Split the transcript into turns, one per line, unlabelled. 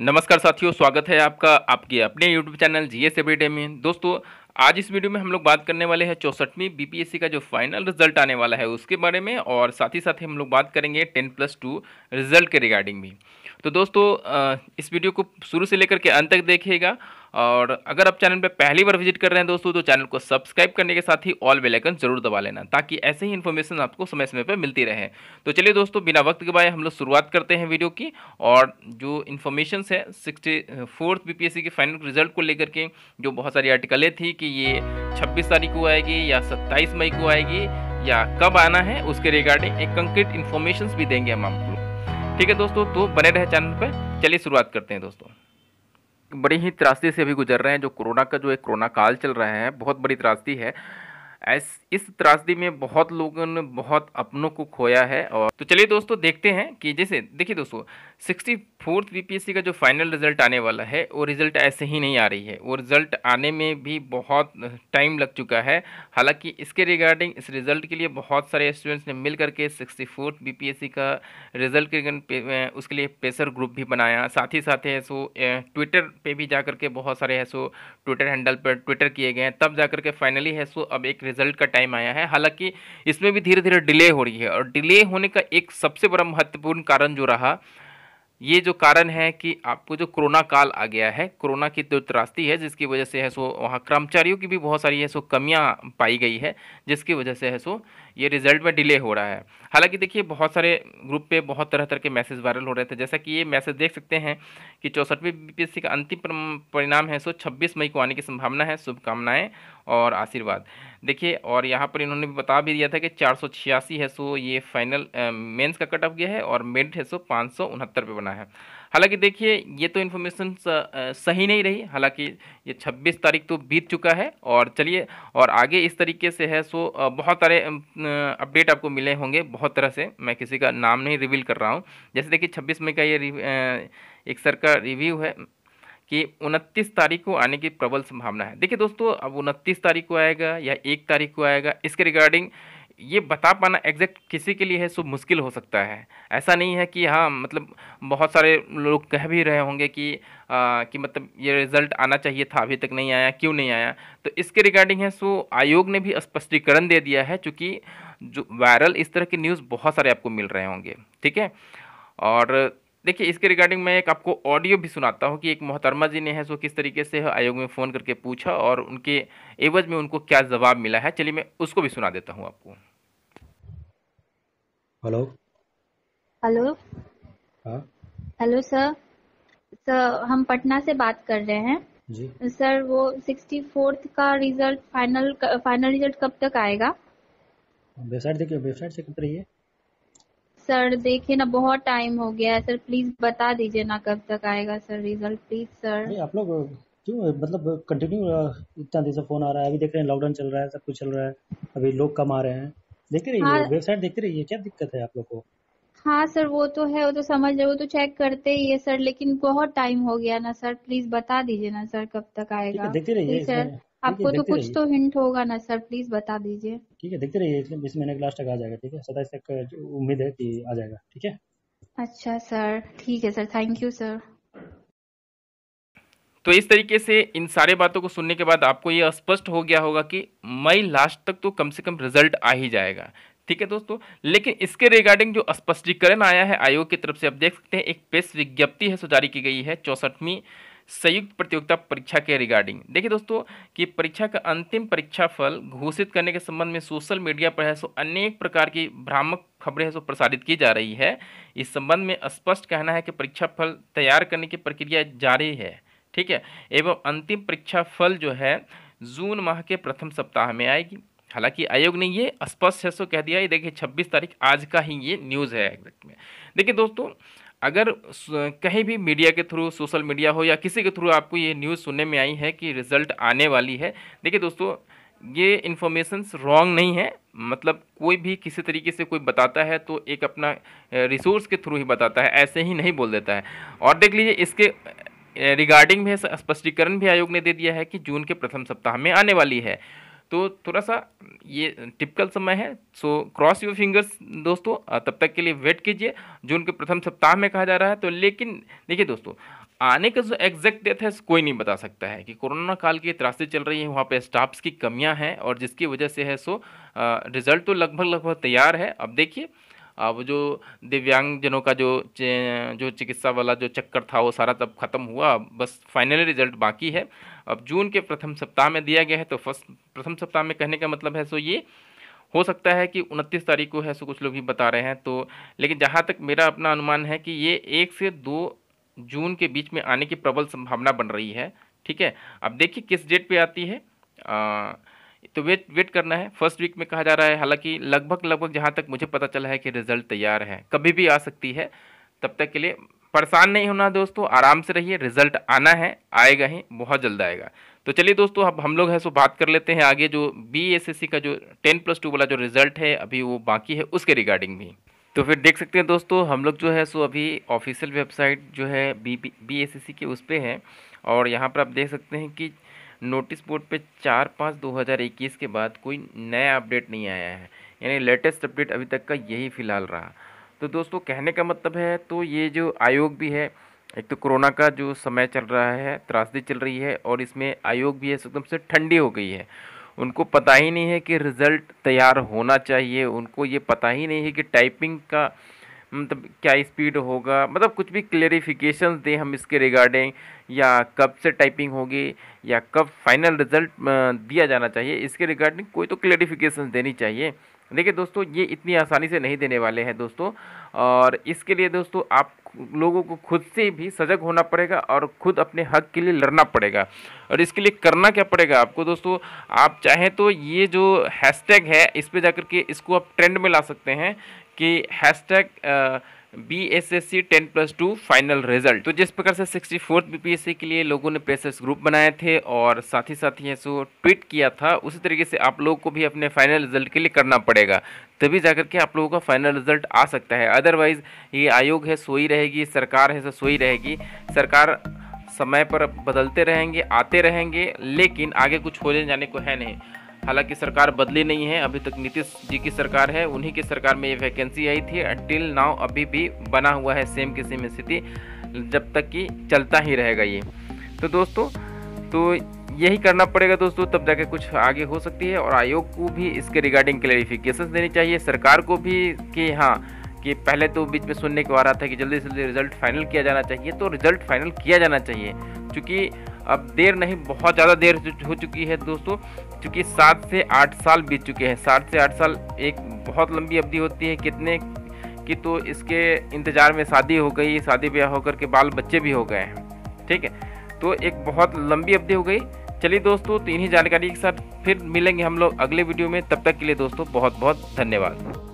नमस्कार साथियों स्वागत है आपका आपके अपने YouTube channel G S every में दोस्तों आज इस वीडियो में हम लोग बात करने वाले हैं चौसठवीं बीपीएससी का जो फाइनल रिजल्ट आने वाला है उसके बारे में और साथ ही साथ हम लोग बात करेंगे टेन प्लस टू रिजल्ट के रिगार्डिंग भी तो दोस्तों इस वीडियो को शुरू से लेकर के अंत तक देखिएगा और अगर आप चैनल पर पहली बार विजिट कर रहे हैं दोस्तों तो चैनल को सब्सक्राइब करने के साथ ही ऑल बेलाइकन जरूर दबा लेना ताकि ऐसे ही इन्फॉर्मेशन आपको समय समय पर मिलती रहे तो चलिए दोस्तों बिना वक्त के बारे हम लोग शुरुआत करते हैं वीडियो की और जो इन्फॉर्मेशन है सिक्सटी फोर्थ बी के फाइनल रिजल्ट को लेकर के जो बहुत सारी आर्टिकलें थी कि ये छब्बीस तारीख को आएगी या सत्ताईस मई को आएगी या कब आना है उसके रिगार्डिंग एक कंक्रीट इन्फॉर्मेशन भी देंगे हम आपको ठीक है दोस्तों तो बने रहे चैनल पर चलिए शुरुआत करते हैं दोस्तों बड़ी ही त्रासदी से अभी गुजर रहे हैं जो कोरोना का जो एक कोरोना काल चल रहा है बहुत बड़ी त्रासदी है ऐस इस त्रासदी में बहुत लोगों ने बहुत अपनों को खोया है और तो चलिए दोस्तों देखते हैं कि जैसे देखिए दोस्तों सिक्सटी फोर्थ बीपीएससी का जो फाइनल रिजल्ट आने वाला है वो रिज़ल्ट ऐसे ही नहीं आ रही है वो रिज़ल्ट आने में भी बहुत टाइम लग चुका है हालांकि इसके रिगार्डिंग इस रिज़ल्ट के लिए बहुत सारे स्टूडेंट्स ने मिल करके सिक्सटी फोर्थ बी का रिज़ल्ट के उसके लिए प्रेशर ग्रुप भी बनाया साथ ही साथ है सो ट्विटर पर भी जा करके बहुत सारे है सो ट्विटर हैंडल पर ट्विटर किए गए हैं तब जा करके फाइनली है सो अब एक रिज़ल्ट का टाइम आया है हालाँकि इसमें भी धीरे धीरे डिले हो रही है और डिले होने का एक सबसे बड़ा महत्वपूर्ण कारण जो रहा ये जो कारण है कि आपको जो कोरोना काल आ गया है कोरोना की जो त्रास्ती है जिसकी वजह से है सो वहाँ कर्मचारियों की भी बहुत सारी है सो कमियाँ पाई गई है जिसकी वजह से है सो ये रिजल्ट में डिले हो रहा है हालांकि देखिए बहुत सारे ग्रुप पे बहुत तरह तरह के मैसेज वायरल हो रहे थे जैसा कि ये मैसेज देख सकते हैं कि चौंसठवीं बी का अंतिम परिणाम है सो छब्बीस मई को आने की संभावना है शुभकामनाएँ और आशीर्वाद देखिए और यहाँ पर इन्होंने बता भी दिया था कि चार सौ छियासी है सो ये फाइनल मेंस का कट ऑफ गया है और मेड है सो पाँच सौ उनहत्तर पे बना है हालांकि देखिए ये तो इन्फॉर्मेशन सही नहीं रही हालांकि ये 26 तारीख तो बीत चुका है और चलिए और आगे इस तरीके से है सो बहुत सारे अपडेट आपको मिले होंगे बहुत तरह से मैं किसी का नाम नहीं रिवील कर रहा हूँ जैसे देखिए छब्बीस मई का ये एक सर का रिव्यू है कि 29 तारीख को आने की प्रबल संभावना है देखिए दोस्तों अब 29 तारीख को आएगा या एक तारीख को आएगा इसके रिगार्डिंग ये बता पाना एग्जैक्ट किसी के लिए है सो मुश्किल हो सकता है ऐसा नहीं है कि हाँ मतलब बहुत सारे लोग कह भी रहे होंगे कि आ, कि मतलब ये रिज़ल्ट आना चाहिए था अभी तक नहीं आया क्यों नहीं आया तो इसके रिगार्डिंग है सो आयोग ने भी स्पष्टीकरण दे दिया है चूँकि जो वायरल इस तरह की न्यूज़ बहुत सारे आपको मिल रहे होंगे ठीक है और देखिए इसके रिगार्डिंग मैं एक आपको ऑडियो भी सुनाता हूँ कि एक मोहतरमा जी ने है सो किस तरीके से आयोग में फ़ोन करके पूछा और उनके एवज में उनको क्या जवाब मिला है चलिए मैं उसको भी सुना देता हूँ आपको हेलो हेलो हाँ। हेलो सर सर हम पटना से बात कर रहे हैं जी सर वो सिक्सटी फोर्थ का रिजल्ट फाइनल फाइनल रिजल्ट कब तक आएगा वेबसाइट देखिए वेबसाइट से कब रही है सर देखिए ना बहुत टाइम हो गया है सर प्लीज बता दीजिए ना कब तक आएगा सर रिजल्ट प्लीज सर नहीं आप लोग क्यों मतलब कंटिन्यू इतना देर से फोन आ रहा है अभी देख रहे हैं लॉकडाउन चल रहा है सब कुछ चल रहा है अभी लोग कम आ रहे हैं देख रहे हाँ, वेबसाइट देखते रहिए क्या दिक्कत है आप लोग को हाँ सर वो तो है वो तो समझ रहे वो तो चेक करते ही है सर लेकिन बहुत टाइम हो गया ना सर प्लीज बता दीजिए ना सर कब तक आएगा देखते रहिए सर आपको तो कुछ तो हिंट होगा ना सर प्लीज बता दीजिए ठीक है देखते रहिए इसमें बीस महीने के लास्ट तक आ जाएगा ठीक है सताइस तक उम्मीद है कि आ जाएगा ठीक है अच्छा सर ठीक है सर थैंक यू सर तो इस तरीके से इन सारे बातों को सुनने के बाद आपको ये स्पष्ट हो गया होगा कि मई लास्ट तक तो कम से कम रिजल्ट आ ही जाएगा ठीक है दोस्तों लेकिन इसके रिगार्डिंग जो स्पष्टीकरण आया है आयोग की तरफ से आप देख सकते हैं एक प्रेस विज्ञप्ति है सो जारी की गई है चौसठवीं संयुक्त प्रतियोगिता परीक्षा के रिगार्डिंग देखिए दोस्तों कि परीक्षा का अंतिम परीक्षा फल घोषित करने के संबंध में सोशल मीडिया पर है सो अनेक प्रकार की भ्रामक खबरें हैं सो प्रसारित की जा रही है इस संबंध में स्पष्ट कहना है कि परीक्षा फल तैयार करने की प्रक्रिया जारी है ठीक है एवं अंतिम परीक्षा फल जो है जून माह के प्रथम सप्ताह में आएगी हालांकि आयोग ने ये स्पष्ट है सो कह दिया ये देखिए 26 तारीख आज का ही ये न्यूज़ है एग्जैक्ट में देखिए दोस्तों अगर कहीं भी मीडिया के थ्रू सोशल मीडिया हो या किसी के थ्रू आपको ये न्यूज़ सुनने में आई है कि रिज़ल्ट आने वाली है देखिए दोस्तों ये इन्फॉर्मेशन रॉन्ग नहीं है मतलब कोई भी किसी तरीके से कोई बताता है तो एक अपना रिसोर्स के थ्रू ही बताता है ऐसे ही नहीं बोल देता है और देख लीजिए इसके रिगार्डिंग भी स्पष्टीकरण भी आयोग ने दे दिया है कि जून के प्रथम सप्ताह में आने वाली है तो थोड़ा सा ये टिपिकल समय है सो क्रॉस योर फिंगर्स दोस्तों तब तक के लिए वेट कीजिए जो उनके प्रथम सप्ताह में कहा जा रहा है तो लेकिन देखिए दोस्तों आने का जो एग्जैक्ट डेट है कोई नहीं बता सकता है कि कोरोना काल की त्रासदी चल रही है वहाँ पे स्टाफ्स की कमियाँ हैं और जिसकी वजह से है सो रिज़ल्ट तो लगभग लगभग तैयार है अब देखिए अब जो दिव्यांगजनों का जो जो चिकित्सा वाला जो चक्कर था वो सारा तब खत्म हुआ बस फाइनली रिजल्ट बाकी है अब जून के प्रथम सप्ताह में दिया गया है तो फर्स्ट प्रथम सप्ताह में कहने का मतलब है सो ये हो सकता है कि उनतीस तारीख को है सो कुछ लोग भी बता रहे हैं तो लेकिन जहाँ तक मेरा अपना अनुमान है कि ये एक से दो जून के बीच में आने की प्रबल संभावना बन रही है ठीक है अब देखिए किस डेट पे आती है आ, तो वेट वेट करना है फर्स्ट वीक में कहा जा रहा है हालांकि लगभग लगभग जहाँ तक मुझे पता चला है कि रिजल्ट तैयार है कभी भी आ सकती है तब तक के लिए परेशान नहीं होना दोस्तों आराम से रहिए रिजल्ट आना है आएगा ही बहुत जल्द आएगा तो चलिए दोस्तों अब हम लोग है सो बात कर लेते हैं आगे जो बी का जो टेन प्लस टू वाला जो रिजल्ट है अभी वो बाकी है उसके रिगार्डिंग भी तो फिर देख सकते हैं दोस्तों हम लोग जो है सो अभी ऑफिशियल वेबसाइट जो है बी बी एस सी के उस पर है और यहाँ पर आप देख सकते हैं कि नोटिस बोर्ड पे चार पाँच दो हज़ार इक्कीस के बाद कोई नया अपडेट नहीं आया है यानी लेटेस्ट अपडेट अभी तक का यही फ़िलहाल रहा तो दोस्तों कहने का मतलब है तो ये जो आयोग भी है एक तो कोरोना का जो समय चल रहा है त्रासदी चल रही है और इसमें आयोग भी इस एकदम से ठंडी हो गई है उनको पता ही नहीं है कि रिज़ल्ट तैयार होना चाहिए उनको ये पता ही नहीं है कि टाइपिंग का मतलब क्या स्पीड होगा मतलब कुछ भी क्लेरिफिकेशन दें हम इसके रिगार्डिंग या कब से टाइपिंग होगी या कब फाइनल रिजल्ट दिया जाना चाहिए इसके रिगार्डिंग कोई तो क्लेरिफिकेशन देनी चाहिए देखिए दोस्तों ये इतनी आसानी से नहीं देने वाले हैं दोस्तों और इसके लिए दोस्तों आप लोगों को खुद से भी सजग होना पड़ेगा और खुद अपने हक के लिए लड़ना पड़ेगा और इसके लिए करना क्या पड़ेगा आपको दोस्तों आप चाहें तो ये जो हैशटैग है इस पर जाकर के इसको आप ट्रेंड में ला सकते हैं कि hashtag B S S C ten plus two final result तो जिस प्रकार से sixty fourth B P S C के लिए लोगों ने प्रेसर्स ग्रुप बनाए थे और साथ ही साथ ही सो ट्वीट किया था उसी तरीके से आप लोगों को भी अपने फाइनल रिजल्ट के लिए करना पड़ेगा तभी जाकर के आप लोगों का फाइनल रिजल्ट आ सकता है अदरवाइज़ ये आयोग है सोई रहेगी सरकार है सो सोई रहेगी सरकार समय पर बदलते रहेंगे आते रहेंगे लेकिन आगे कुछ होने जाने को है नहीं हालांकि सरकार बदली नहीं है अभी तक नीतीश जी की सरकार है उन्हीं की सरकार में ये वैकेंसी आई थी टिल नाउ अभी भी बना हुआ है सेम की सेम स्थिति जब तक कि चलता ही रहेगा ये तो दोस्तों तो यही करना पड़ेगा दोस्तों तब जाके कुछ आगे हो सकती है और आयोग को भी इसके रिगार्डिंग क्लैरिफिकेशन देनी चाहिए सरकार को भी कि हाँ कि पहले तो बीच में सुनने को आ रहा था कि जल्दी से जल्दी रिज़ल्ट फाइनल किया जाना चाहिए तो रिज़ल्ट फाइनल किया जाना चाहिए क्योंकि अब देर नहीं बहुत ज़्यादा देर हो चुकी है दोस्तों क्योंकि सात से आठ साल बीत चुके हैं सात से आठ साल एक बहुत लंबी अवधि होती है कितने कि तो इसके इंतज़ार में शादी हो गई शादी ब्याह होकर के बाल बच्चे भी हो गए हैं ठीक है तो एक बहुत लंबी अवधि हो गई चलिए दोस्तों तो इन्हीं जानकारी के साथ फिर मिलेंगे हम लोग अगले वीडियो में तब तक के लिए दोस्तों बहुत बहुत धन्यवाद